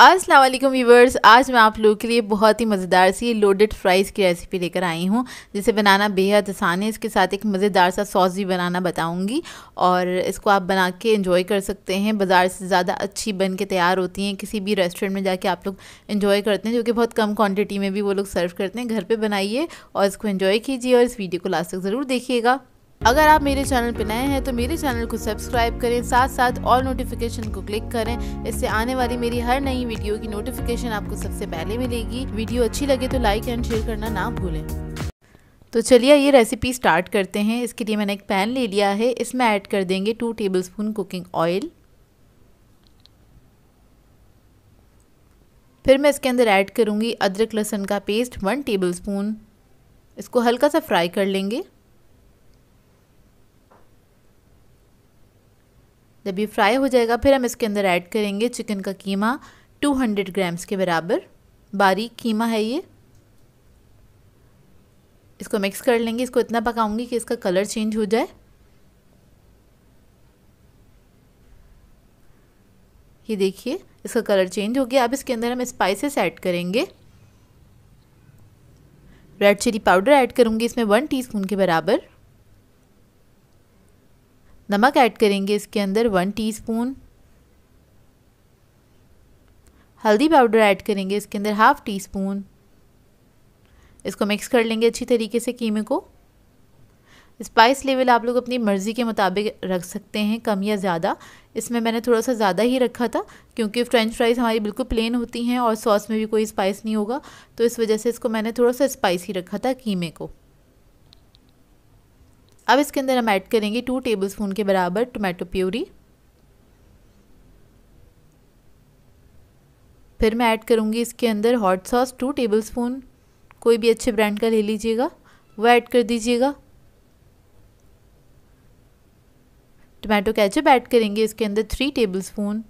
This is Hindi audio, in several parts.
असलम व्यूवर्स आज मैं आप लोगों के लिए बहुत ही मज़ेदार सी लोडेड फ्राइज़ की रेसिपी लेकर आई हूँ जिसे बनाना बेहद आसान है इसके साथ एक मज़ेदार सा सॉस भी बनाना बताऊँगी और इसको आप बना के इंजॉय कर सकते हैं बाज़ार से ज़्यादा अच्छी बन के तैयार होती हैं किसी भी रेस्टोरेंट में जाके आप लोग इन्जॉय करते हैं जो कि बहुत कम क्वान्टिटी में भी वो लोग सर्व करते हैं घर पर बनाइए और इसको इन्जॉय कीजिए और इस वीडियो को लास्ट तक ज़रूर देखिएगा अगर आप मेरे चैनल पर नए हैं तो मेरे चैनल को सब्सक्राइब करें साथ साथ ऑल नोटिफिकेशन को क्लिक करें इससे आने वाली मेरी हर नई वीडियो की नोटिफिकेशन आपको सबसे पहले मिलेगी वीडियो अच्छी लगे तो लाइक एंड शेयर करना ना भूलें तो चलिए ये रेसिपी स्टार्ट करते हैं इसके लिए मैंने एक पैन ले लिया है इसमें ऐड कर देंगे टू स्पून कुकिंग ऑयल फिर मैं इसके अंदर ऐड करूँगी अदरक लहसुन का पेस्ट वन टेबलस्पून इसको हल्का सा फ्राई कर लेंगे जब ये फ्राई हो जाएगा फिर हम इसके अंदर ऐड करेंगे चिकन का कीमा 200 ग्राम्स के बराबर बारीक कीमा है ये इसको मिक्स कर लेंगे इसको इतना पकाऊंगी कि इसका कलर चेंज हो जाए ये देखिए इसका कलर चेंज हो गया अब इसके अंदर हम स्पाइसेस ऐड करेंगे रेड चिली पाउडर ऐड करूँगी इसमें वन टीस्पून के बराबर नमक ऐड करेंगे इसके अंदर वन टीस्पून हल्दी पाउडर ऐड करेंगे इसके अंदर हाफ़ टी स्पून इसको मिक्स कर लेंगे अच्छी तरीके से कीमे को स्पाइस लेवल आप लोग अपनी मर्ज़ी के मुताबिक रख सकते हैं कम या ज़्यादा इसमें मैंने थोड़ा सा ज़्यादा ही रखा था क्योंकि फ़्रेंच फ्राइज़ हमारी बिल्कुल प्लेन होती हैं और सॉस में भी कोई स्पाइस नहीं होगा तो इस वजह से इसको मैंने थोड़ा सा स्पाइसी रखा था कीमे को अब इसके अंदर हम ऐड करेंगे टू टेबलस्पून के बराबर टोमेटो प्यूरी फिर मैं ऐड करूँगी इसके अंदर हॉट सॉस टू टेबलस्पून कोई भी अच्छे ब्रांड का ले लीजिएगा वो ऐड कर दीजिएगा टमाटो कैचअप ऐड करेंगे इसके अंदर three tablespoon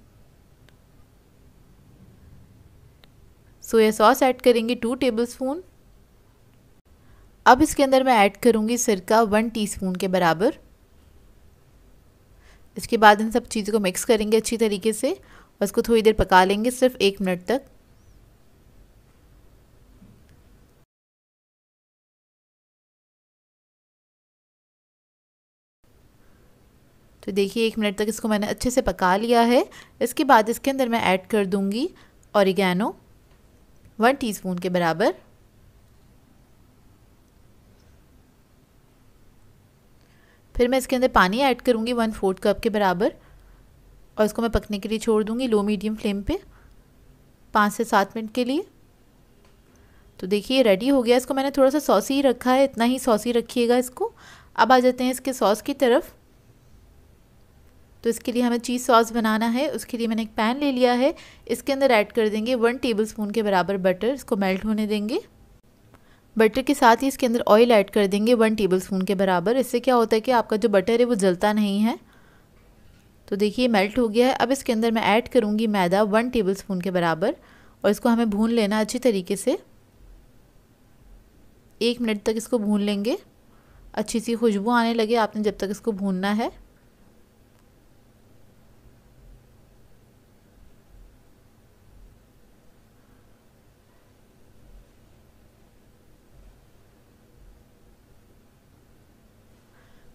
soya sauce add करेंगे टू टेबलस्पून अब इसके अंदर मैं ऐड करूँगी सिरका वन टीस्पून के बराबर इसके बाद इन सब चीज़ों को मिक्स करेंगे अच्छी तरीके से और इसको थोड़ी देर पका लेंगे सिर्फ एक मिनट तक तो देखिए एक मिनट तक इसको मैंने अच्छे से पका लिया है इसके बाद इसके अंदर मैं ऐड कर दूंगी औरिगैनो वन टीस्पून के बराबर फिर मैं इसके अंदर पानी ऐड करूँगी वन फोर्थ कप के बराबर और इसको मैं पकने के लिए छोड़ दूँगी लो मीडियम फ्लेम पे पाँच से सात मिनट के लिए तो देखिए रेडी हो गया इसको मैंने थोड़ा सा सॉसी ही रखा है इतना ही ही रखिएगा इसको अब आ जाते हैं इसके सॉस की तरफ तो इसके लिए हमें चीज़ सॉस बनाना है उसके लिए मैंने एक पैन ले लिया है इसके अंदर ऐड कर देंगे वन टेबलस्पून के बराबर बटर इसको मेल्ट होने देंगे बटर के साथ ही इसके अंदर ऑयल ऐड कर देंगे वन टेबल स्पून के बराबर इससे क्या होता है कि आपका जो बटर है वो जलता नहीं है तो देखिए मेल्ट हो गया है अब इसके अंदर मैं ऐड करूँगी मैदा वन टेबल स्पून के बराबर और इसको हमें भून लेना अच्छी तरीके से एक मिनट तक इसको भून लेंगे अच्छी सी खुशबू आने लगे आपने जब तक इसको भूनना है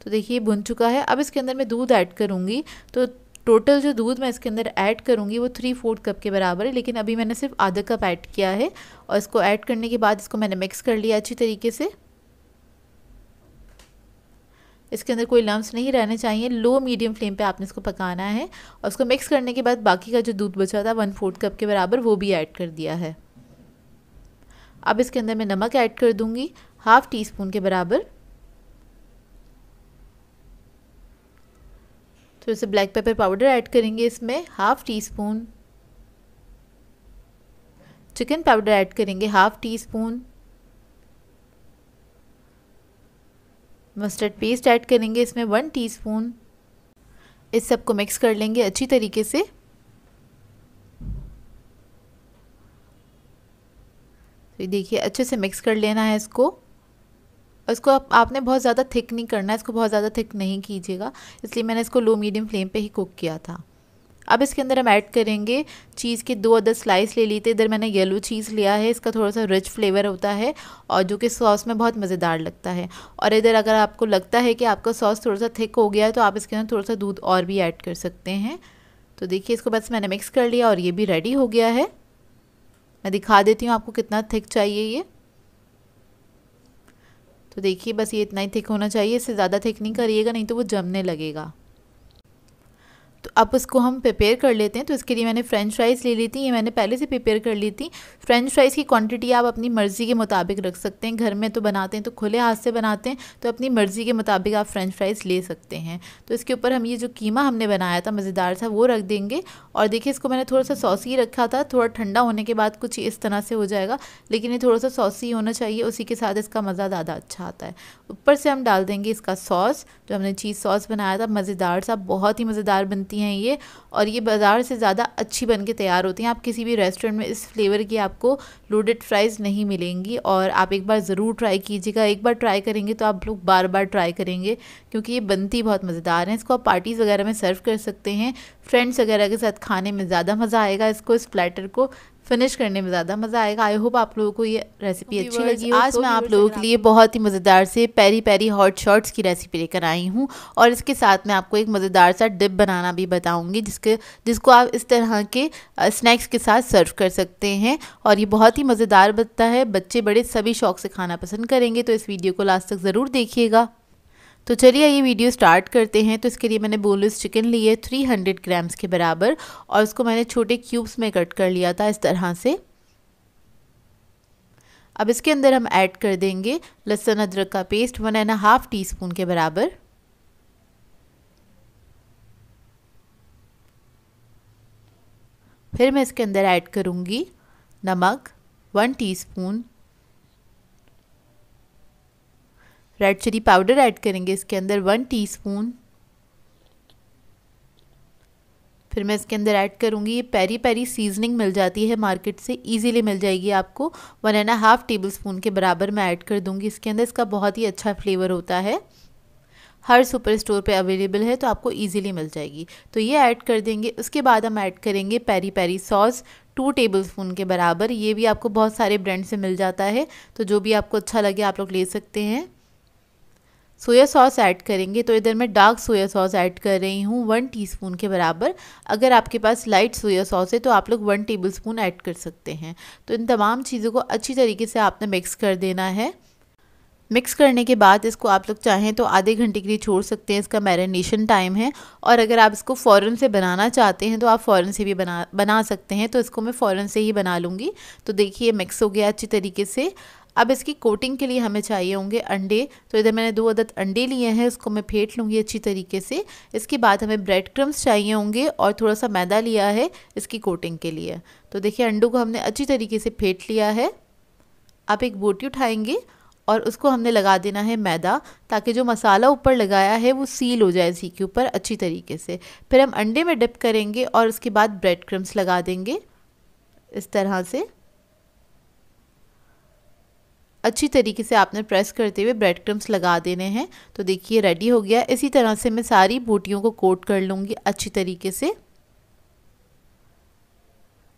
तो देखिए भुन चुका है अब इसके अंदर मैं दूध ऐड करूँगी तो टोटल जो दूध मैं इसके अंदर ऐड करूँगी वो थ्री फोर्थ कप के बराबर है लेकिन अभी मैंने सिर्फ आधा कप ऐड किया है और इसको ऐड करने के बाद इसको मैंने मिक्स कर लिया अच्छी तरीके से इसके अंदर कोई लम्स नहीं रहने चाहिए लो मीडियम फ्लेम पे आपने इसको पकाना है और उसको मिक्स करने के बाद बाकी का जो दूध बचा था वन फोर्थ कप के बराबर वो भी ऐड कर दिया है अब इसके अंदर मैं नमक ऐड कर दूँगी हाफ़ टी स्पून के बराबर थोड़े से ब्लैक पेपर पाउडर ऐड करेंगे इसमें half teaspoon chicken powder add करेंगे half teaspoon mustard paste add करेंगे इसमें वन टीस्पून इस सब को मिक्स कर लेंगे अच्छी तरीके से तो देखिए अच्छे से मिक्स कर लेना है इसको इसको आप, आपने बहुत ज़्यादा थिक नहीं करना है इसको बहुत ज़्यादा थिक नहीं कीजिएगा इसलिए मैंने इसको लो मीडियम फ्लेम पे ही कुक किया था अब इसके अंदर हम ऐड करेंगे चीज़ के दो अदर स्लाइस ले लिए थे इधर मैंने येलो चीज़ लिया है इसका थोड़ा सा रिच फ्लेवर होता है और जो कि सॉस में बहुत मज़ेदार लगता है और इधर अगर आपको लगता है कि आपका सॉस थोड़ा सा थिक हो गया है तो आप इसके अंदर थोड़ा सा दूध और भी ऐड कर सकते हैं तो देखिए इसको बस मैंने मिक्स कर लिया और ये भी रेडी हो गया है मैं दिखा देती हूँ आपको कितना थिक चाहिए ये तो देखिए बस ये इतना ही थिक होना चाहिए इससे ज़्यादा थिक नहीं करिएगा नहीं तो वो जमने लगेगा तो अब इसको हम प्रिपेयर कर लेते हैं तो इसके लिए मैंने फ़्रेंच फ्राइज़ ले ली थी ये मैंने पहले से प्रिपेयर कर ली थी फ़्रेंच फ्राइज़ की क्वांटिटी आप अपनी मर्ज़ी के मुताबिक रख सकते हैं घर में तो बनाते हैं तो खुले हाथ से बनाते हैं तो अपनी मर्ज़ी के मुताबिक आप फ़्रेंच फ्राइज़ ले सकते हैं तो इसके ऊपर हम ये जो कीमा हमने बनाया था मज़ेदार सा वो रख देंगे और देखिए इसको मैंने थोड़ा सा सॉसी रखा था थोड़ा ठंडा होने के बाद कुछ इस तरह से हो जाएगा लेकिन ये थोड़ा सा सॉसी होना चाहिए उसी के साथ इसका मज़ा ज़्यादा अच्छा आता है ऊपर से हम डाल देंगे इसका सॉस जो हमने चीज़ सॉस बनाया था मज़ेदार सा बहुत ही मज़ेदार बनती होती हैं ये और ये बाज़ार से ज़्यादा अच्छी बन के तैयार होती हैं आप किसी भी रेस्टोरेंट में इस फ्लेवर की आपको लोडेड फ्राइज़ नहीं मिलेंगी और आप एक बार ज़रूर ट्राई कीजिएगा एक बार ट्राई करेंगे तो आप लोग बार बार ट्राई करेंगे क्योंकि ये बनती बहुत मज़ेदार हैं इसको आप पार्टीज़ वगैरह में सर्व कर सकते हैं फ्रेंड्स वगैरह के साथ खाने में ज़्यादा मज़ा आएगा इसको इस प्लेटर को फिनिश करने में ज़्यादा मज़ा आएगा आई होप आप लोगों को ये रेसिपी अच्छी लगी हो आज मैं आप लोगों के लिए बहुत ही मज़ेदार से पैरी पैरी हॉट शॉट्स की रेसिपी लेकर आई हूँ और इसके साथ मैं आपको एक मज़ेदार सा डिप बनाना भी बताऊँगी जिसके जिसको आप इस तरह के स्नैक्स के साथ सर्व कर सकते हैं और ये बहुत ही मज़ेदार बनता है बच्चे बड़े सभी शौक से खाना पसंद करेंगे तो इस वीडियो को लास्ट तक ज़रूर देखिएगा तो चलिए ये वीडियो स्टार्ट करते हैं तो इसके लिए मैंने बोनलेस चिकन लिए है हंड्रेड ग्राम्स के बराबर और उसको मैंने छोटे क्यूब्स में कट कर लिया था इस तरह से अब इसके अंदर हम ऐड कर देंगे लहसुन अदरक का paste one and half teaspoon के बराबर फिर मैं इसके अंदर ऐड करूँगी नमक one teaspoon red chilli powder add करेंगे इसके अंदर वन टीस्पून फिर मैं इसके अंदर ऐड करूँगी ये पेरी पेरी सीजनिंग मिल जाती है मार्केट से इजीली मिल जाएगी आपको one and half tablespoon के बराबर मैं ऐड कर दूँगी इसके अंदर इसका बहुत ही अच्छा फ्लेवर होता है हर सुपर स्टोर पे अवेलेबल है तो आपको इजीली मिल जाएगी तो ये ऐड कर देंगे उसके बाद हम ऐड करेंगे peri peri sauce two tablespoon के बराबर ये भी आपको बहुत सारे ब्रांड से मिल जाता है तो जो भी आपको अच्छा लगे आप लोग ले सकते हैं सोया सॉस ऐड करेंगे तो इधर मैं डार्क सोया सॉस ऐड कर रही हूँ वन टीस्पून के बराबर अगर आपके पास लाइट सोया सॉस है तो आप लोग वन टेबलस्पून ऐड कर सकते हैं तो इन तमाम चीज़ों को अच्छी तरीके से आपने मिक्स कर देना है मिक्स करने के बाद इसको आप लोग चाहें तो आधे घंटे के लिए छोड़ सकते हैं इसका मैरिनेशन टाइम है और अगर आप इसको फ़ौरन से बनाना चाहते हैं तो आप फ़ौरन से भी बना बना सकते हैं तो इसको मैं फ़ौरन से ही बना लूँगी तो देखिए मिक्स हो गया अच्छी तरीके से अब इसकी कोटिंग के लिए हमें चाहिए होंगे अंडे तो इधर मैंने दो अदद अंडे लिए हैं इसको मैं फेंट लूँगी अच्छी तरीके से इसके बाद हमें ब्रेड क्रम्स चाहिए होंगे और थोड़ा सा मैदा लिया है इसकी कोटिंग के लिए तो देखिए अंडों को हमने अच्छी तरीके से फेंट लिया है आप एक बोटी उठाएंगे और उसको हमने लगा देना है मैदा ताकि जो मसाला ऊपर लगाया है वो सील हो जाए इसी के ऊपर अच्छी तरीके से फिर हम अंडे में डिप करेंगे और उसके बाद ब्रेड क्रम्स लगा देंगे इस तरह से अच्छी तरीके से आपने प्रेस करते हुए ब्रेड क्रम्स लगा देने हैं तो देखिए रेडी हो गया इसी तरह से मैं सारी बूटियों को कोट कर लूँगी अच्छी तरीके से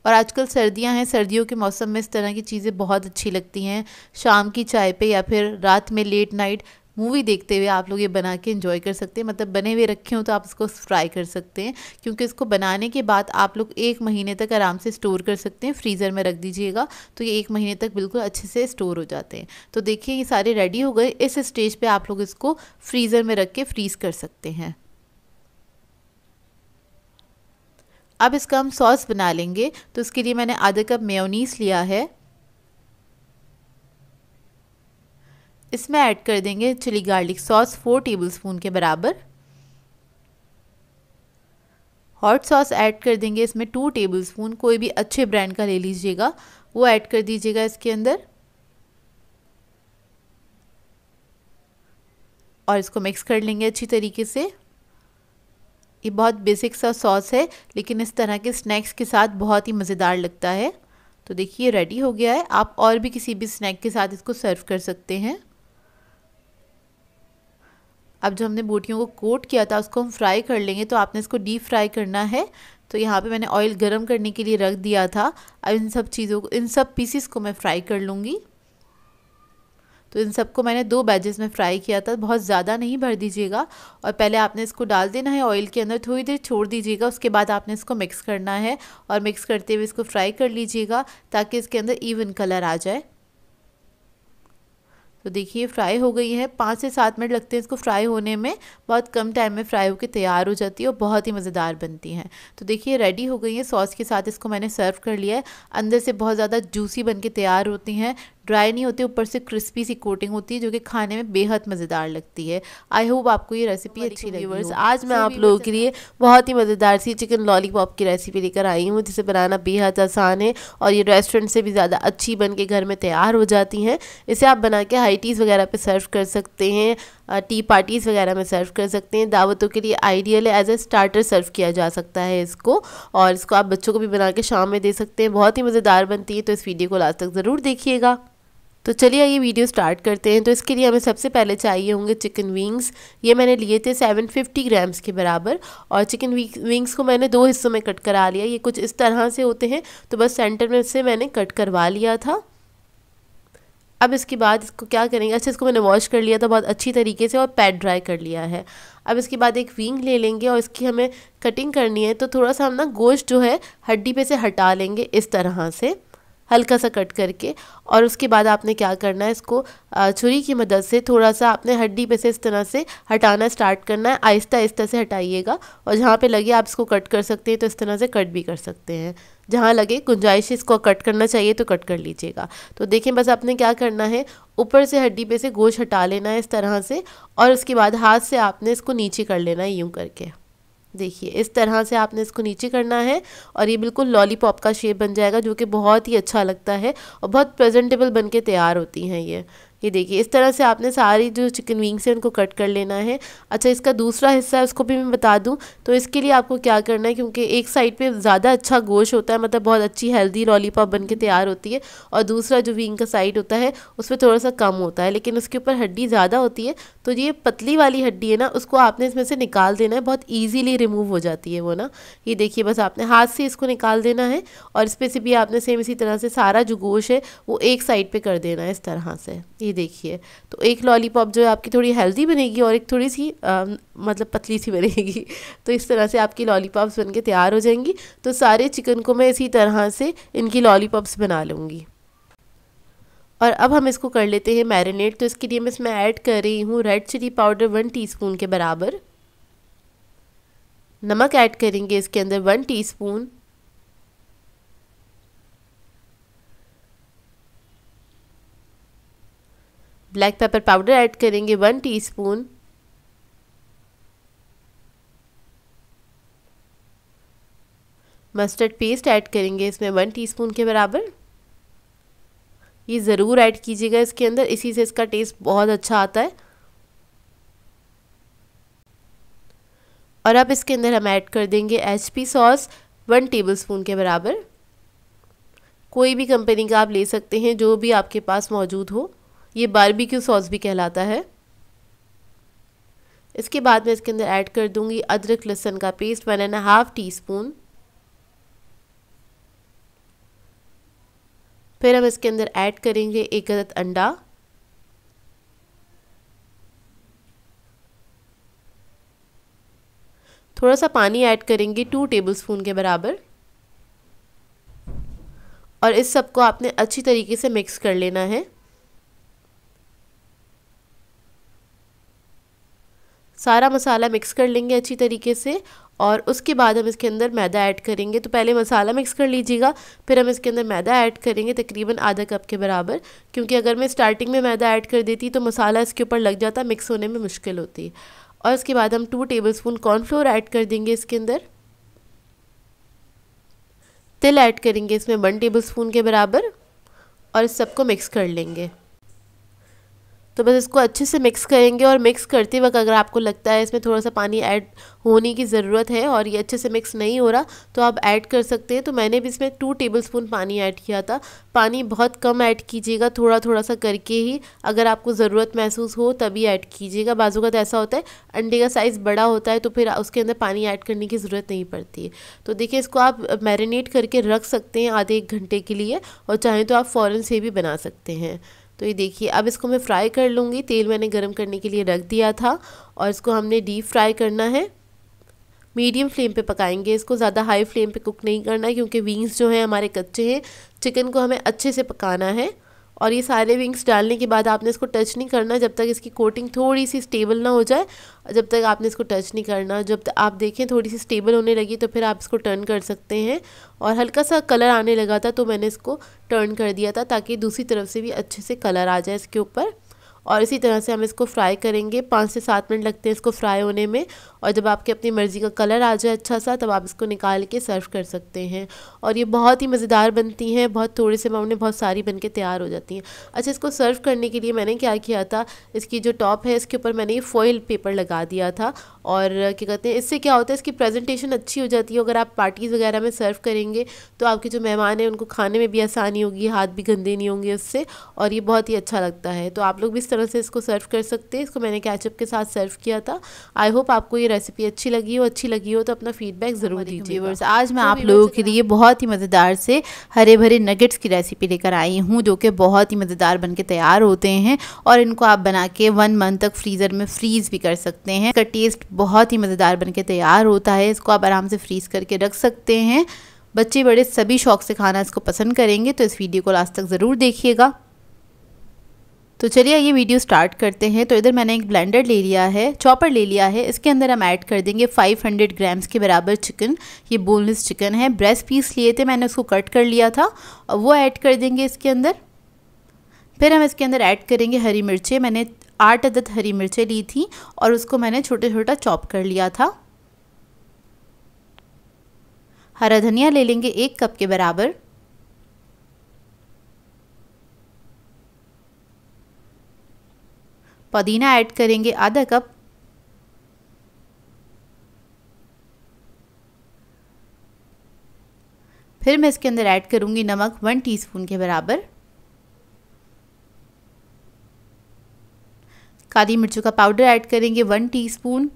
और आजकल सर्दियां हैं सर्दियों के मौसम में इस तरह की चीज़ें बहुत अच्छी लगती हैं शाम की चाय पे या फिर रात में लेट नाइट मूवी देखते हुए आप लोग ये बना के इन्जॉय कर सकते हैं मतलब बने हुए रखे हों तो आप इसको फ्राई कर सकते हैं क्योंकि इसको बनाने के बाद आप लोग एक महीने तक आराम से स्टोर कर सकते हैं फ्रीज़र में रख दीजिएगा तो ये एक महीने तक बिल्कुल अच्छे से स्टोर हो जाते हैं तो देखिए ये सारे रेडी हो गए इस स्टेज पर आप लोग इसको फ्रीज़र में रख के फ्रीज़ कर सकते हैं अब इसका हम सॉस बना लेंगे तो इसके लिए मैंने आधा कप मेयोनीस लिया है इसमें ऐड कर देंगे chilli garlic sauce four tablespoon के बराबर हॉट सॉस ऐड कर देंगे इसमें टू टेबलस्पून कोई भी अच्छे ब्रांड का ले लीजिएगा वो ऐड कर दीजिएगा इसके अंदर और इसको मिक्स कर लेंगे अच्छी तरीके से ये बहुत बेसिक सा सॉस है लेकिन इस तरह के स्नैक्स के साथ बहुत ही मज़ेदार लगता है तो देखिए रेडी हो गया है आप और भी किसी भी स्नैक के साथ इसको सर्व कर सकते हैं अब जो हमने बोटियों को कोट किया था उसको हम फ्राई कर लेंगे तो आपने इसको डीप फ्राई करना है तो यहाँ पे मैंने ऑयल गरम करने के लिए रख दिया था अब इन सब चीज़ों को इन सब पीसीस को मैं फ्राई कर लूँगी तो इन सबको मैंने दो बैजेस में फ्राई किया था बहुत ज़्यादा नहीं भर दीजिएगा और पहले आपने इसको डाल देना है ऑयल के अंदर थोड़ी देर छोड़ दीजिएगा उसके बाद आपने इसको मिक्स करना है और मिक्स करते हुए इसको फ्राई कर लीजिएगा ताकि इसके अंदर इवन कलर आ जाए तो देखिए फ्राई हो गई है पाँच से सात मिनट लगते हैं इसको फ्राई होने में बहुत कम टाइम में फ्राई होकर तैयार हो जाती है और बहुत ही मज़ेदार बनती हैं तो देखिए रेडी हो गई है सॉस के साथ इसको मैंने सर्व कर लिया है अंदर से बहुत ज़्यादा जूसी बन के तैयार होती हैं ड्राई नहीं होते ऊपर से क्रिस्पी सी कोटिंग होती है जो कि खाने में बेहद मज़ेदार लगती है आई होप आपको ये रेसिपी अच्छी तो लगी आज मैं आप लोगों के लिए बहुत ही मज़ेदार सी चिकन लॉलीपॉप की रेसिपी लेकर आई हूँ जिसे बनाना बेहद आसान है और ये रेस्टोरेंट से भी ज़्यादा अच्छी बन के घर में तैयार हो जाती हैं इसे आप बना के हाइटीज़ वगैरह पर सर्व कर सकते हैं टी पार्टीज़ वगैरह में सर्व कर सकते हैं दावतों के लिए आइडियल है एज ए स्टार्टर सर्व किया जा सकता है इसको और इसको आप बच्चों को भी बना के शाम में दे सकते हैं बहुत ही मज़ेदार बनती है तो इस वीडियो को लास्ट तक ज़रूर देखिएगा तो चलिए ये वीडियो स्टार्ट करते हैं तो इसके लिए हमें सबसे पहले चाहिए होंगे चिकन विंग्स ये मैंने लिए थे 750 ग्राम्स के बराबर और चिकन विंग्स को मैंने दो हिस्सों में कट करा लिया ये कुछ इस तरह से होते हैं तो बस सेंटर में से मैंने कट करवा लिया था अब इसके बाद इसको क्या करेंगे अच्छा इसको मैंने वॉश कर लिया था बहुत अच्छी तरीके से और पैड ड्राई कर लिया है अब इसके बाद एक विंग ले लेंगे और इसकी हमें कटिंग करनी है तो थोड़ा सा हम ना गोश्त जो है हड्डी पे से हटा लेंगे इस तरह से हल्का सा कट करके और उसके बाद आपने क्या करना है इसको छुरी की मदद से थोड़ा सा आपने हड्डी पे से इस तरह से हटाना स्टार्ट करना है आहिस्ता आहिस्ता से हटाइएगा और जहाँ पे लगे आप इसको कट कर सकते हैं तो इस तरह से कट भी कर सकते हैं जहाँ लगे गुंजाइश इसको कट करना चाहिए तो कट कर लीजिएगा तो देखें बस आपने क्या करना है ऊपर से हड्डी पे से गोश्त हटा लेना है इस तरह से और उसके बाद हाथ से आपने इसको नीचे कर लेना है यूँ करके देखिए इस तरह से आपने इसको नीचे करना है और ये बिल्कुल लॉलीपॉप का शेप बन जाएगा जो कि बहुत ही अच्छा लगता है और बहुत प्रेजेंटेबल बन के तैयार होती हैं ये ये देखिए इस तरह से आपने सारी जो चिकन विंग्स हैं उनको कट कर लेना है अच्छा इसका दूसरा हिस्सा है उसको भी मैं बता दूँ तो इसके लिए आपको क्या करना है क्योंकि एक साइड पर ज़्यादा अच्छा गोश्त होता है मतलब बहुत अच्छी हेल्दी लॉलीपॉप बन के तैयार होती है और दूसरा जो विंग का साइड होता है उस पर थोड़ा सा कम होता है लेकिन उसके ऊपर हड्डी ज़्यादा होती है तो ये पतली वाली हड्डी है ना उसको आपने इसमें से निकाल देना है बहुत ईजीली रिमूव हो जाती है वो ना ये देखिए बस आपने हाथ से इसको निकाल देना है और इस पर से भी आपने सेम इसी तरह से सारा जो गोश है वो एक साइड पे कर देना है इस तरह से ये देखिए तो एक लॉलीपॉप जो है आपकी थोड़ी हेल्दी बनेगी और एक थोड़ी सी आ, मतलब पतली सी बनेगी तो इस तरह से आपकी लॉलीपॉप्स बनके तैयार हो जाएंगी तो सारे चिकन को मैं इसी तरह से इनकी लॉलीपॉप्स बना लूँगी और अब हम इसको कर लेते हैं मैरिनेट तो इसके लिए मैं इसमें ऐड कर रही हूँ red chilli powder one tea के बराबर नमक ऐड करेंगे इसके अंदर one teaspoon black pepper powder add करेंगे one teaspoon mustard paste add करेंगे इसमें वन टीस्पून के बराबर ये ज़रूर ऐड कीजिएगा इसके अंदर इसी से इसका टेस्ट बहुत अच्छा आता है और अब इसके अंदर हम ऐड कर देंगे H P sauce one tablespoon के बराबर कोई भी कंपनी का आप ले सकते हैं जो भी आपके पास मौजूद हो ये बारबेक्यू सॉस भी कहलाता है इसके बाद मैं इसके अंदर ऐड कर दूंगी अदरक लहसन का paste one and half teaspoon फिर हम इसके अंदर ऐड करेंगे एक अदद अंडा थोड़ा सा पानी ऐड करेंगे टू टेबलस्पून के बराबर और इस सब को आपने अच्छी तरीके से मिक्स कर लेना है सारा मसाला मिक्स कर लेंगे अच्छी तरीके से और उसके बाद हम इसके अंदर मैदा ऐड करेंगे तो पहले मसाला मिक्स कर लीजिएगा फिर हम इसके अंदर मैदा ऐड करेंगे तकरीबन आधा कप के बराबर क्योंकि अगर मैं स्टार्टिंग में मैदा ऐड कर देती तो मसाला इसके ऊपर लग जाता मिक्स होने में मुश्किल होती और उसके बाद हम two tablespoon cornflour add कर देंगे इसके अंदर तिल ऐड करेंगे इसमें वन टेबल स्पून के बराबर और इस सबको मिक्स कर लेंगे तो बस इसको अच्छे से मिक्स करेंगे और मिक्स करते वक्त अगर आपको लगता है इसमें थोड़ा सा पानी ऐड होने की ज़रूरत है और ये अच्छे से मिक्स नहीं हो रहा तो आप ऐड कर सकते हैं तो मैंने भी इसमें टू टेबलस्पून पानी ऐड किया था पानी बहुत कम ऐड कीजिएगा थोड़ा थोड़ा सा करके ही अगर आपको ज़रूरत महसूस हो तभी ऐड कीजिएगा बाजू का तो ऐसा होता है अंडे का साइज़ बड़ा होता है तो फिर उसके अंदर पानी ऐड करने की ज़रूरत नहीं पड़ती है तो देखिए इसको आप मैरिनेट करके रख सकते हैं आधे एक घंटे के लिए और चाहें तो आप फ़ौरन से भी बना सकते हैं तो ये देखिए अब इसको मैं फ्राई कर लूँगी तेल मैंने गर्म करने के लिए रख दिया था और इसको हमने डीप फ्राई करना है मीडियम फ्लेम पे पकाएंगे इसको ज़्यादा हाई फ्लेम पे कुक नहीं करना क्योंकि विंग्स जो हैं हमारे कच्चे हैं चिकन को हमें अच्छे से पकाना है और ये सारे विंग्स डालने के बाद आपने इसको टच नहीं करना जब तक इसकी कोटिंग थोड़ी सी स्टेबल ना हो जाए जब तक आपने इसको टच नहीं करना जब तक आप देखें थोड़ी सी स्टेबल होने लगी तो फिर आप इसको टर्न कर सकते हैं और हल्का सा कलर आने लगा था तो मैंने इसको टर्न कर दिया था ताकि दूसरी तरफ से भी अच्छे से कलर आ जाए इसके ऊपर और इसी तरह से हम इसको फ्राई करेंगे पाँच से सात मिनट लगते हैं इसको फ्राई होने में और जब आपकी अपनी मर्ज़ी का कलर आ जाए अच्छा सा तब आप इसको निकाल के सर्व कर सकते हैं और ये बहुत ही मज़ेदार बनती हैं बहुत थोड़े से मामले बहुत सारी बन के तैयार हो जाती हैं अच्छा इसको सर्व करने के लिए मैंने क्या किया था इसकी जो टॉप है इसके ऊपर मैंने ये फॉयल पेपर लगा दिया था और क्या कहते हैं इससे क्या होता है इसकी प्रेजेंटेशन अच्छी हो जाती है अगर आप पार्टीज़ वगैरह में सर्व करेंगे तो आपके जो मेहमान हैं उनको खाने में भी आसानी होगी हाथ भी गंदे नहीं होंगे उससे और ये बहुत ही अच्छा लगता है तो आप लोग भी तरह से इसको सर्व कर सकते हैं इसको मैंने कैचअप के साथ सर्व किया था आई होप आपको ये रेसिपी अच्छी लगी हो अच्छी लगी हो तो अपना फीडबैक ज़रूर दीजिए आज मैं तो आप लोगों के लिए बहुत ही मज़ेदार से हरे भरे नगेट्स की रेसिपी लेकर आई हूँ जो कि बहुत ही मज़ेदार बन के तैयार होते हैं और इनको आप बना के वन मंथ तक फ्रीज़र में फ्रीज़ भी कर सकते हैं इसका टेस्ट बहुत ही मज़ेदार बन के तैयार होता है इसको आप आराम से फ्रीज़ करके रख सकते हैं बच्चे बड़े सभी शौक से खाना इसको पसंद करेंगे तो इस वीडियो को लास्ट तक ज़रूर देखिएगा तो चलिए ये वीडियो स्टार्ट करते हैं तो इधर मैंने एक ब्लेंडर ले लिया है चॉपर ले लिया है इसके अंदर हम ऐड कर देंगे 500 ग्राम्स के बराबर चिकन ये बोनलेस चिकन है ब्रेस्ट पीस लिए थे मैंने उसको कट कर लिया था और वो ऐड कर देंगे इसके अंदर फिर हम इसके अंदर ऐड करेंगे हरी मिर्चें मैंने आठ अदद हरी मिर्चें ली थी और उसको मैंने छोटे छोटा चॉप कर लिया था हरा धनिया ले लेंगे एक कप के बराबर पुदीना ऐड करेंगे आधा कप फिर मैं इसके अंदर ऐड करूँगी नमक वन टीस्पून के बराबर काली मिर्चों का पाउडर ऐड करेंगे वन टीस्पून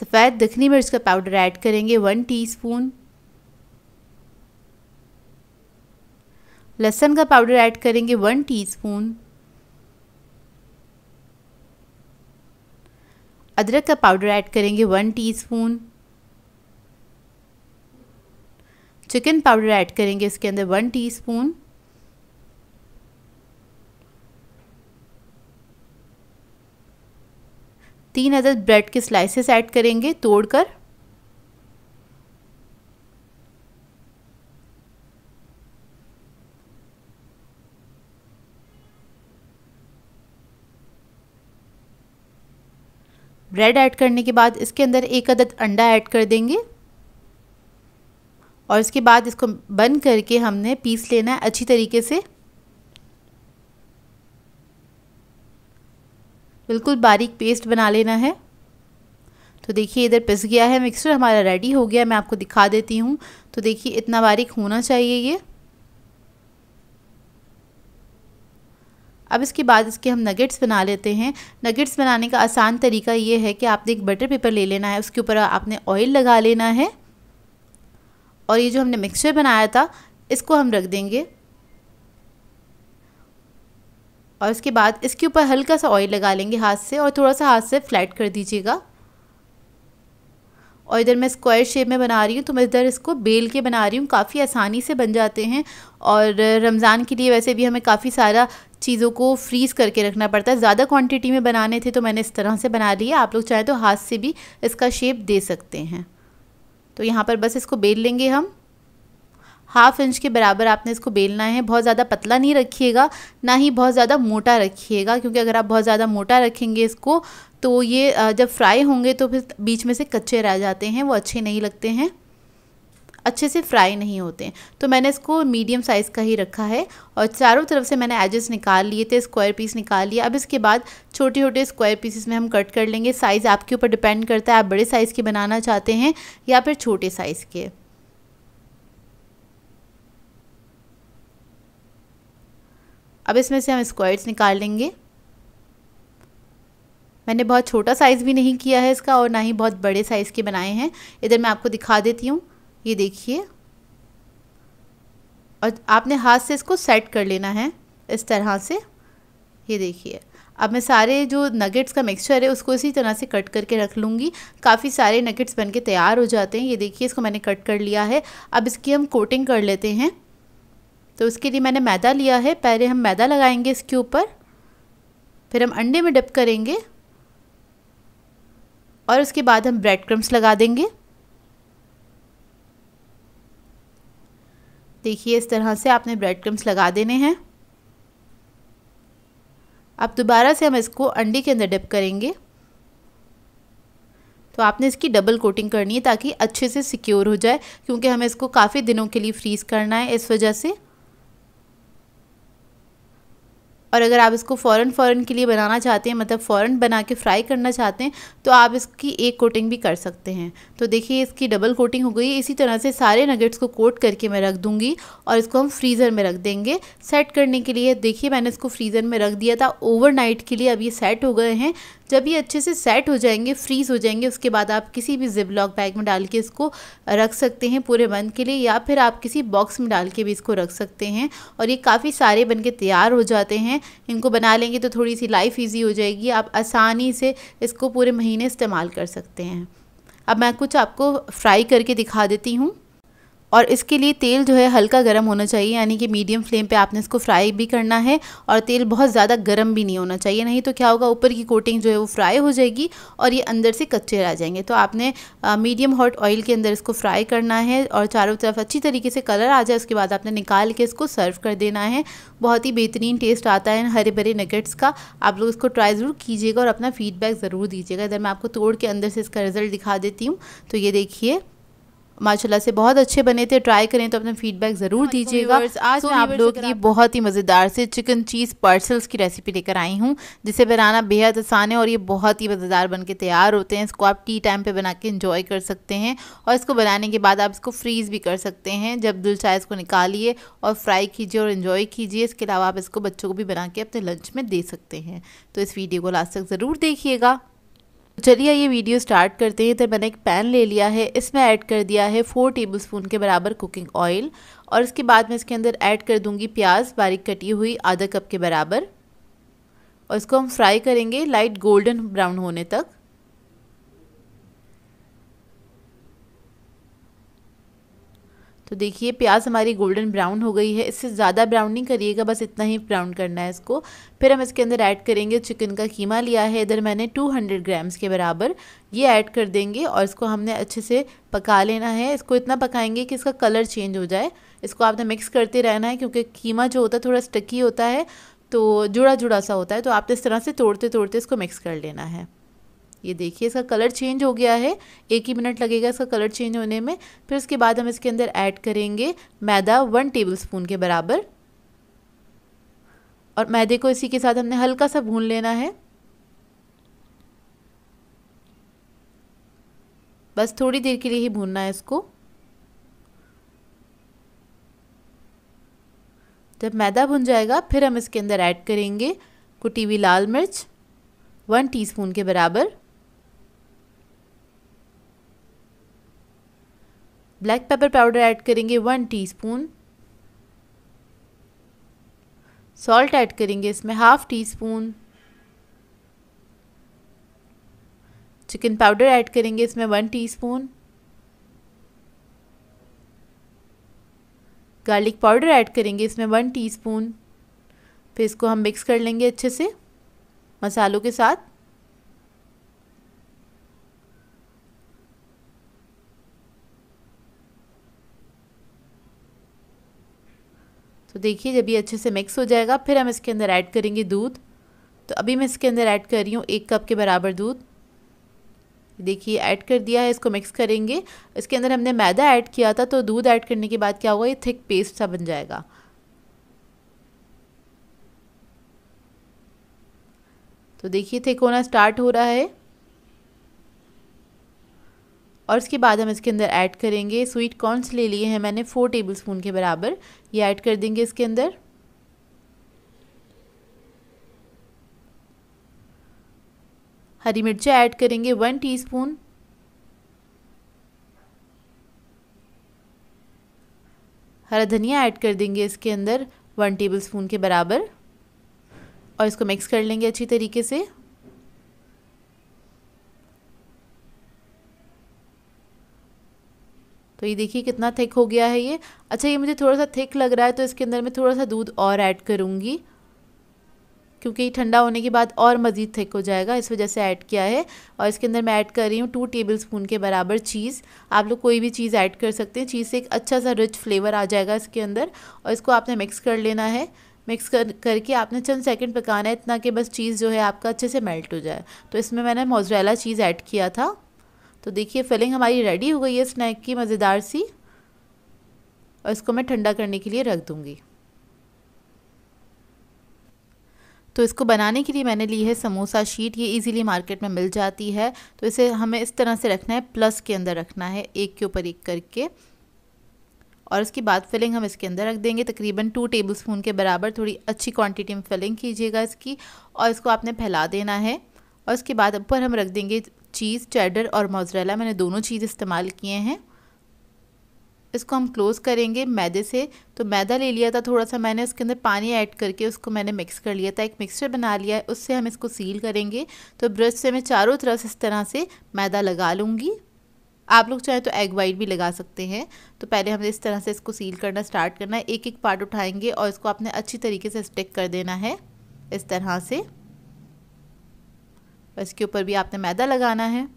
सफ़ेद दखनी मिर्च का पाउडर ऐड करेंगे वन टीस्पून लहसन का पाउडर ऐड करेंगे वन टीस्पून अदरक का पाउडर ऐड करेंगे one teaspoon chicken powder add करेंगे इसके अंदर वन टीस्पून तीन अदद ब्रेड के स्लाइसेस ऐड करेंगे तोड़कर ब्रेड ऐड करने के बाद इसके अंदर एक अदद अंडा ऐड कर देंगे और इसके बाद इसको बंद करके हमने पीस लेना है अच्छी तरीके से बिल्कुल बारीक पेस्ट बना लेना है तो देखिए इधर पिस गया है मिक्सचर हमारा रेडी हो गया मैं आपको दिखा देती हूँ तो देखिए इतना बारीक होना चाहिए ये अब इसके बाद इसके हम नगेट्स बना लेते हैं नगेट्स बनाने का आसान तरीका ये है कि आपने एक बटर पेपर ले लेना है उसके ऊपर आपने ऑयल लगा लेना है और ये जो हमने मिक्सचर बनाया था इसको हम रख देंगे और इसके बाद इसके ऊपर हल्का सा ऑयल लगा लेंगे हाथ से और थोड़ा सा हाथ से फ्लैट कर दीजिएगा और इधर मैं स्क्वायर शेप में बना रही हूँ तो मैं इधर इसको बेल के बना रही हूँ काफ़ी आसानी से बन जाते हैं और रमज़ान के लिए वैसे भी हमें काफ़ी सारा चीज़ों को फ्रीज़ करके रखना पड़ता है ज़्यादा क्वांटिटी में बनाने थे तो मैंने इस तरह से बना लिया आप लोग चाहें तो हाथ से भी इसका शेप दे सकते हैं तो यहाँ पर बस इसको बेल लेंगे हम हाफ इंच के बराबर आपने इसको बेलना है बहुत ज़्यादा पतला नहीं रखिएगा ना ही बहुत ज़्यादा मोटा रखिएगा क्योंकि अगर आप बहुत ज़्यादा मोटा रखेंगे इसको तो ये जब फ्राई होंगे तो फिर बीच में से कच्चे रह जाते हैं वो अच्छे नहीं लगते हैं अच्छे से फ्राई नहीं होते हैं तो मैंने इसको मीडियम साइज़ का ही रखा है और चारों तरफ से मैंने एजेस निकाल लिए थे स्क्वायर पीस निकाल लिए अब इसके बाद छोटे छोटे स्क्वायर पीसेस में हम कट कर लेंगे साइज़ आपके ऊपर डिपेंड करता है आप बड़े साइज़ के बनाना चाहते हैं या फिर छोटे साइज़ के अब इसमें से हम स्क्वायर्स निकाल लेंगे मैंने बहुत छोटा साइज़ भी नहीं किया है इसका और ना ही बहुत बड़े साइज़ के बनाए हैं इधर मैं आपको दिखा देती हूँ ये देखिए और आपने हाथ से इसको सेट कर लेना है इस तरह से ये देखिए अब मैं सारे जो नगेट्स का मिक्सचर है उसको इसी तरह से कट करके रख लूँगी काफ़ी सारे नगेट्स बन के तैयार हो जाते हैं ये देखिए इसको मैंने कट कर लिया है अब इसकी हम कोटिंग कर लेते हैं तो उसके लिए मैंने मैदा लिया है पहले हम मैदा लगाएंगे इसके ऊपर फिर हम अंडे में डिप करेंगे और उसके बाद हम ब्रेड क्रम्स लगा देंगे देखिए इस तरह से आपने ब्रेड क्रम्स लगा देने हैं अब दोबारा से हम इसको अंडे के अंदर डिप करेंगे तो आपने इसकी डबल कोटिंग करनी है ताकि अच्छे से सिक्योर हो जाए क्योंकि हमें इसको काफ़ी दिनों के लिए फ्रीज़ करना है इस वजह से और अगर आप इसको फ़ौरन फ़ौरन के लिए बनाना चाहते हैं मतलब फ़ौरन बना के फ्राई करना चाहते हैं तो आप इसकी एक कोटिंग भी कर सकते हैं तो देखिए इसकी डबल कोटिंग हो गई इसी तरह से सारे नगेट्स को कोट करके मैं रख दूँगी और इसको हम फ्रीज़र में रख देंगे सेट करने के लिए देखिए मैंने इसको फ्रीज़र में रख दिया था ओवर के लिए अब ये सेट हो गए हैं जब ये अच्छे से सेट हो जाएंगे फ्रीज़ हो जाएंगे उसके बाद आप किसी भी जिप लॉक बैग में डाल के इसको रख सकते हैं पूरे मंथ के लिए या फिर आप किसी बॉक्स में डाल के भी इसको रख सकते हैं और ये काफ़ी सारे बन के तैयार हो जाते हैं इनको बना लेंगे तो थोड़ी सी लाइफ ईजी हो जाएगी आप आसानी से इसको पूरे महीने इस्तेमाल कर सकते हैं अब मैं कुछ आपको फ्राई करके दिखा देती हूँ और इसके लिए तेल जो है हल्का गर्म होना चाहिए यानी कि मीडियम फ्लेम पे आपने इसको फ्राई भी करना है और तेल बहुत ज़्यादा गर्म भी नहीं होना चाहिए नहीं तो क्या होगा ऊपर की कोटिंग जो है वो फ्राई हो जाएगी और ये अंदर से कच्चे रह जाएंगे तो आपने मीडियम हॉट ऑयल के अंदर इसको फ्राई करना है और चारों तरफ अच्छी तरीके से कलर आ जाए उसके बाद आपने निकाल के इसको सर्व कर देना है बहुत ही बेहतरीन टेस्ट आता है हरे भरे नगेट्स का आप लोग इसको ट्राई ज़रूर कीजिएगा और अपना फीडबैक ज़रूर दीजिएगा इधर मैं आपको तोड़ के अंदर से इसका रिज़ल्ट दिखा देती हूँ तो ये देखिए माशाल्लाह से बहुत अच्छे बने थे ट्राई करें तो अपना फीडबैक ज़रूर हाँ, तो दीजिएगा आज तो मैं आप लोगों के लिए बहुत ही मज़ेदार से चिकन चीज़ पार्सल्स की रेसिपी लेकर आई हूँ जिसे बनाना बेहद आसान है और ये बहुत ही मज़ेदार बन के तैयार होते हैं इसको आप टी टाइम पर बना के इंजॉय कर सकते हैं और इसको बनाने के बाद आप इसको फ्रीज़ भी कर सकते हैं जब दिल चाहे इसको निकालिए और फ्राई कीजिए और इन्जॉय कीजिए इसके अलावा आप इसको बच्चों को भी बना के अपने लंच में दे सकते हैं तो इस वीडियो को लास्ट तक ज़रूर देखिएगा चलिए ये वीडियो स्टार्ट करते हैं तो मैंने एक पैन ले लिया है इसमें ऐड कर दिया है फोर टेबलस्पून के बराबर कुकिंग ऑयल और इसके बाद मैं इसके अंदर ऐड कर दूंगी प्याज बारीक कटी हुई आधा कप के बराबर और इसको हम फ्राई करेंगे लाइट गोल्डन ब्राउन होने तक तो देखिए प्याज हमारी गोल्डन ब्राउन हो गई है इससे ज़्यादा ब्राउन नहीं करिएगा बस इतना ही ब्राउन करना है इसको फिर हम इसके अंदर ऐड करेंगे चिकन का कीमा लिया है इधर मैंने 200 ग्राम्स के बराबर ये ऐड कर देंगे और इसको हमने अच्छे से पका लेना है इसको इतना पकाएंगे कि इसका कलर चेंज हो जाए इसको आपने मिक्स करते रहना है क्योंकि कीमा जो होता है थोड़ा स्टकी होता है तो जुड़ा जुड़ा सा होता है तो आपने इस तरह से तोड़ते तोड़ते इसको मिक्स कर लेना है ये देखिए इसका कलर चेंज हो गया है एक ही मिनट लगेगा इसका कलर चेंज होने में फिर उसके बाद हम इसके अंदर ऐड करेंगे मैदा वन टेबल स्पून के बराबर और मैदे को इसी के साथ हमने हल्का सा भून लेना है बस थोड़ी देर के लिए ही भूनना है इसको जब मैदा भुन जाएगा फिर हम इसके अंदर ऐड करेंगे कुटी हुई लाल मिर्च वन टीस्पून के बराबर ब्लैक पेपर पाउडर ऐड करेंगे वन टीस्पून सॉल्ट ऐड करेंगे इसमें half teaspoon chicken powder add करेंगे इसमें one teaspoon garlic powder add करेंगे इसमें वन टीस्पून फिर इसको हम मिक्स कर लेंगे अच्छे से मसालों के साथ तो देखिए जब ये अच्छे से मिक्स हो जाएगा फिर हम इसके अंदर ऐड करेंगे दूध तो अभी मैं इसके अंदर ऐड कर रही हूँ एक कप के बराबर दूध देखिए ऐड कर दिया है इसको मिक्स करेंगे इसके अंदर हमने मैदा ऐड किया था तो दूध ऐड करने के बाद क्या होगा ये थिक पेस्ट सा बन जाएगा तो देखिए थिक होना स्टार्ट हो रहा है और उसके बाद हम इसके अंदर ऐड करेंगे स्वीट कॉर्नस ले लिए हैं मैंने फ़ोर टेबल स्पून के बराबर ये ऐड कर देंगे इसके अंदर हरी मिर्च ऐड करेंगे वन टीस्पून हरा धनिया ऐड कर देंगे इसके अंदर वन टेबल स्पून के बराबर और इसको मिक्स कर लेंगे अच्छी तरीके से तो ये देखिए कितना थिक हो गया है ये अच्छा ये मुझे थोड़ा सा थिक लग रहा है तो इसके अंदर मैं थोड़ा सा दूध और ऐड करूँगी क्योंकि ठंडा होने के बाद और मज़ीद थिक हो जाएगा इस वजह से ऐड किया है और इसके अंदर मैं ऐड कर रही हूँ टू टेबल स्पून के बराबर चीज़ आप लोग कोई भी चीज़ ऐड कर सकते हैं चीज़ से एक अच्छा सा रिच फ्लेवर आ जाएगा इसके अंदर और इसको आपने मिक्स कर लेना है मिक्स कर करके आपने चंद सेकंड पकाना है इतना कि बस चीज़ जो है आपका अच्छे से मेल्ट हो जाए तो इसमें मैंने मोजरेला चीज़ ऐड किया था तो देखिए फिलिंग हमारी रेडी हो गई है स्नैक की मज़ेदार सी और इसको मैं ठंडा करने के लिए रख दूँगी तो इसको बनाने के लिए मैंने ली है समोसा शीट ये इजीली मार्केट में मिल जाती है तो इसे हमें इस तरह से रखना है प्लस के अंदर रखना है एक के ऊपर एक करके और उसके बाद फिलिंग हम इसके अंदर रख देंगे तकरीबन टू टेबल स्पून के बराबर थोड़ी अच्छी क्वांटिटी में फिलिंग कीजिएगा इसकी और इसको आपने फैला देना है और उसके बाद ऊपर हम रख देंगे चीज़ चैडर और मोजरेला मैंने दोनों चीज़ इस्तेमाल किए हैं इसको हम क्लोज़ करेंगे मैदे से तो मैदा ले लिया था थोड़ा सा मैंने उसके अंदर पानी ऐड करके उसको मैंने मिक्स कर लिया था एक मिक्सचर बना लिया है उससे हम इसको सील करेंगे तो ब्रश से मैं चारों तरफ इस तरह से मैदा लगा लूँगी आप लोग चाहें तो एग वाइट भी लगा सकते हैं तो पहले हमें इस तरह से इसको सील करना स्टार्ट करना है एक एक पार्ट उठाएंगे और इसको आपने अच्छी तरीके से स्टिक कर देना है इस तरह से और तो इसके ऊपर भी आपने मैदा लगाना है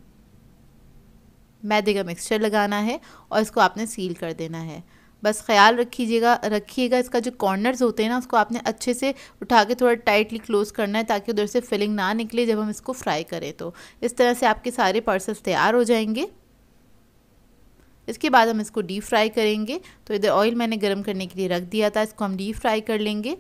मैदे का मिक्सचर लगाना है और इसको आपने सील कर देना है बस ख्याल रखीजिएगा रखिएगा इसका जो कॉर्नर्स होते हैं ना उसको आपने अच्छे से उठा के थोड़ा टाइटली क्लोज़ करना है ताकि उधर से फिलिंग ना निकले जब हम इसको फ्राई करें तो इस तरह से आपके सारे पार्सल्स तैयार हो जाएंगे इसके बाद हम इसको डीप फ्राई करेंगे तो इधर ऑयल मैंने गर्म करने के लिए रख दिया था इसको हम डीप फ्राई कर लेंगे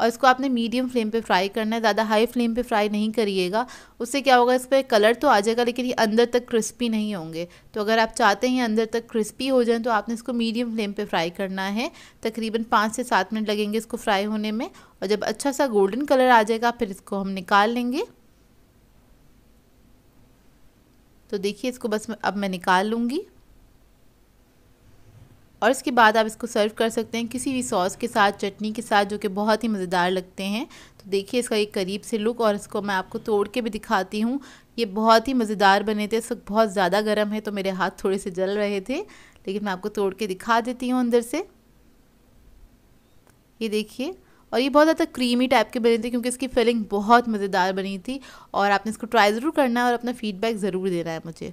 और इसको आपने मीडियम फ्लेम पे फ्राई करना है ज़्यादा हाई फ्लेम पे फ्राई नहीं करिएगा उससे क्या होगा इस पर कलर तो आ जाएगा लेकिन ये अंदर तक क्रिस्पी नहीं होंगे तो अगर आप चाहते हैं अंदर तक क्रिस्पी हो जाए तो आपने इसको मीडियम फ्लेम पे फ्राई करना है तकरीबन पाँच से सात मिनट लगेंगे इसको फ्राई होने में और जब अच्छा सा गोल्डन कलर आ जाएगा फिर इसको हम निकाल लेंगे तो देखिए इसको बस अब मैं निकाल लूँगी और इसके बाद आप इसको सर्व कर सकते हैं किसी भी सॉस के साथ चटनी के साथ जो कि बहुत ही मज़ेदार लगते हैं तो देखिए इसका एक करीब से लुक और इसको मैं आपको तोड़ के भी दिखाती हूँ ये बहुत ही मज़ेदार बने थे सब बहुत ज़्यादा गर्म है तो मेरे हाथ थोड़े से जल रहे थे लेकिन मैं आपको तोड़ के दिखा देती हूँ अंदर से ये देखिए और ये बहुत ज़्यादा क्रीमी टाइप के बने थे क्योंकि इसकी फिलिंग बहुत मज़ेदार बनी थी और आपने इसको ट्राई ज़रूर करना है और अपना फीडबैक ज़रूर देना है मुझे